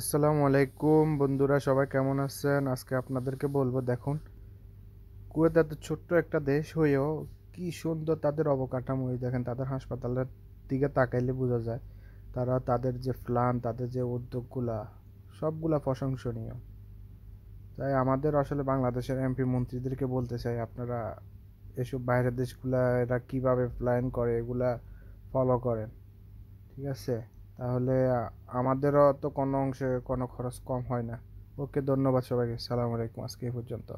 আসসালামু আলাইকুম বন্ধুরা সবাই কেমন আছেন আজকে আপনাদেরকে বলবো দেখুন কুয়েত এত ছোট্ট একটা দেশ হয়েও কি সুন্দর তাদের অবকাঠামো দেখেন তাদের হাসপাতালের দিকে তাকাইলে বোঝা যায় তারা তাদের যে প্ল্যান তাদের যে উদ্যোগগুলা সবগুলা প্রশংসনীয় তাই আমাদের আসলে বাংলাদেশের এমপি মন্ত্রীদেরকে বলতে চাই আপনারা এসব বাইরের দেশগুলা এরা কিভাবে প্ল্যান করে এগুলা ফলো করেন ঠিক আছে তাহলে আমাদেরও তো কোনো অংশে কোনো খরচ কম হয় না ওকে ধন্যবাদ সবাইকে সালাম আলাইকুম আজকে এই পর্যন্ত